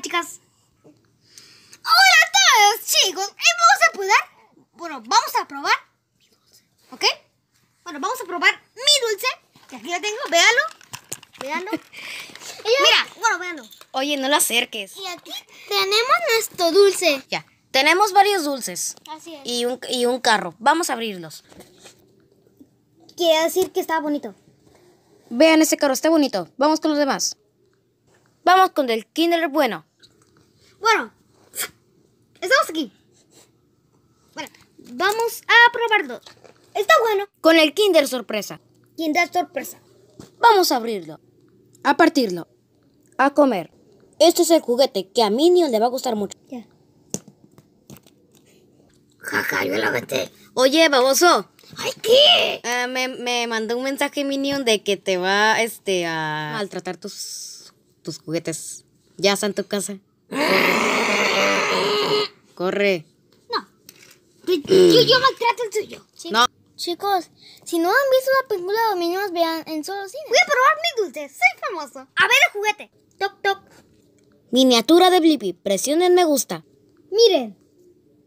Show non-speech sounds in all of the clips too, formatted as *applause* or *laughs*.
chicas. Hola a todos chicos. vamos a probar. Bueno, vamos a probar. ¿Ok? Bueno, vamos a probar mi dulce. Que aquí lo tengo. Véalo. *laughs* Mira, Oye, no lo acerques. Y aquí tenemos nuestro dulce. Ya. Tenemos varios dulces. Y un, y un carro. Vamos a abrirlos. Quiero decir que está bonito. Vean ese carro, está bonito. Vamos con los demás. Vamos con el Kinder bueno. Bueno, estamos aquí. Bueno, vamos a probarlo. Está bueno. Con el Kinder sorpresa. Kinder sorpresa. Vamos a abrirlo, a partirlo, a comer. Este es el juguete que a Minion le va a gustar mucho. Ya. Jaja, yo lo agoté. Oye, baboso. ¿Ay qué? Ah, me, mandó un mensaje Minion de que te va este, a maltratar tus tus juguetes. Ya están en tu casa. Corre. No. Yo, maltrato el suyo. no. Chicos, si no han visto la película de Dominios, vean en solo cine. Voy a probar mi dulce. Soy famoso. A ver el juguete. Toc, toc. Miniatura de Blippi. Presionen me gusta. Miren.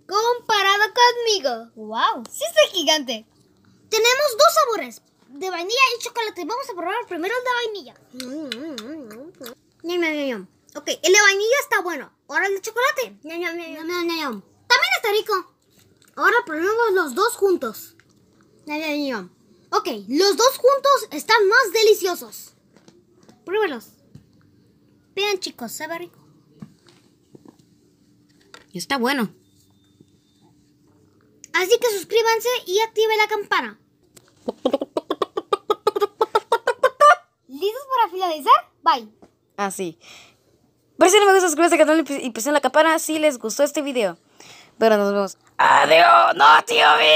Comparado conmigo. ¡Wow! Sí es gigante. Tenemos dos sabores. De vainilla y chocolate. Vamos a probar primero el de vainilla. Mm, mm, mm, Ok, el de vainilla está bueno. Ahora el de chocolate. También está rico. Ahora probemos los dos juntos. Ok, los dos juntos están más deliciosos. Pruébelos. Vean, chicos, sabe rico. Y Está bueno. Así que suscríbanse y activen la campana. *laughs* ¿Listos para finalizar? Bye. Así. Ah, Pero pues si no me gusta, suscribirse al canal y presionen pues, la campana si les gustó este video. Pero nos vemos. ¡Adiós! ¡No, tío! Vi!